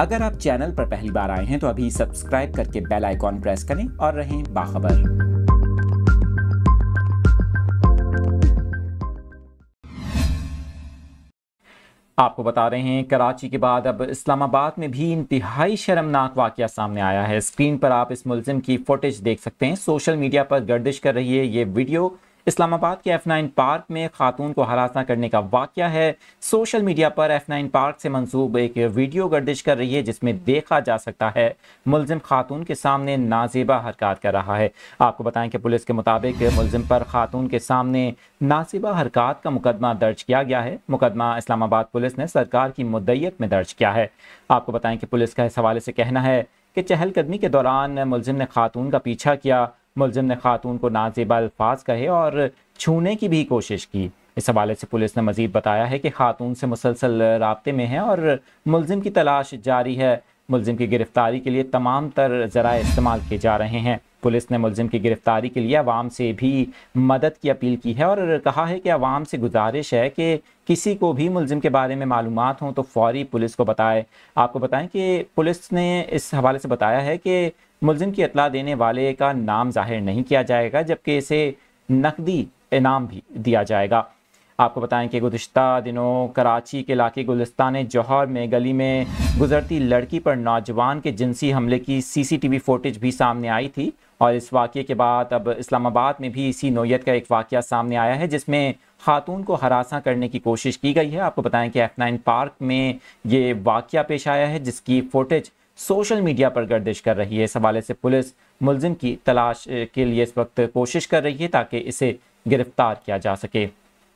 अगर आप चैनल पर पहली बार आए हैं तो अभी सब्सक्राइब करके बेल आइकॉन प्रेस करें और रहें बाखबर आपको बता रहे हैं कराची के बाद अब इस्लामाबाद में भी इंतहाई शर्मनाक वाक़ सामने आया है स्क्रीन पर आप इस मुलजिम की फुटेज देख सकते हैं सोशल मीडिया पर गर्दिश कर रही है ये वीडियो इस्लामाबाद के एफ नाइन पार्क में खातून को हरासा करने का वाक़ है सोशल मीडिया पर एफ नाइन पार्क से मनसूब एक वीडियो गर्दिश कर रही है जिसमें देखा जा सकता है मुलजिम खातून के सामने नाजेबा हरकत कर रहा है आपको बताएं कि पुलिस के मुताबिक मुलजिम पर खातून के सामने नासिबा हरकत का मुकदमा दर्ज किया गया है मुकदमा इस्लामाबाद पुलिस ने सरकार की मुदैत में दर्ज किया है आपको बताएं कि पुलिस का इस हवाले से कहना है कि चहलकदमी के दौरान मुलजिम ने खातून का पीछा किया मुलजिम ने खातून को नाजेबा अल्फाज कहे और छूने की भी कोशिश की इस हवाले से पुलिस ने मजीद बताया है कि खातून से मुसलसल रबते में है और मुलजिम की तलाश जारी है मुलजिम की गिरफ्तारी के लिए तमाम तर ज़रा इस्तेमाल किए जा रहे हैं पुलिस ने मुलजिम की गिरफ्तारी के लिए आवाम से भी मदद की अपील की है और कहा है कि आवाम से गुजारिश है कि किसी को भी मुलजिम के बारे में मालूम हों तो फौरी पुलिस को बताए आपको बताएं कि पुलिस ने इस हवाले से बताया है कि मुलजिम की इतला देने वाले का नाम जाहिर नहीं किया जाएगा जबकि इसे नकदी इनाम भी दिया जाएगा आपको बताएं कि गुजशत दिनों कराची के इलाके गुलस्तान जौहर में गली में गुजरती लड़की पर नौजवान के जिनसी हमले की सीसीटीवी फुटेज भी सामने आई थी और इस वाक़े के बाद अब इस्लामाबाद में भी इसी नोयत का एक वाक़ सामने आया है जिसमें खातून को हरासा करने की कोशिश की गई है आपको बताएं कि एफ नाइन पार्क में ये वाक़ पेश आया है जिसकी फुटेज सोशल मीडिया पर गर्दिश कर रही है इस हवाले से पुलिस मुलजिम की तलाश के लिए इस वक्त कोशिश कर रही है ताकि इसे गिरफ्तार किया जा सके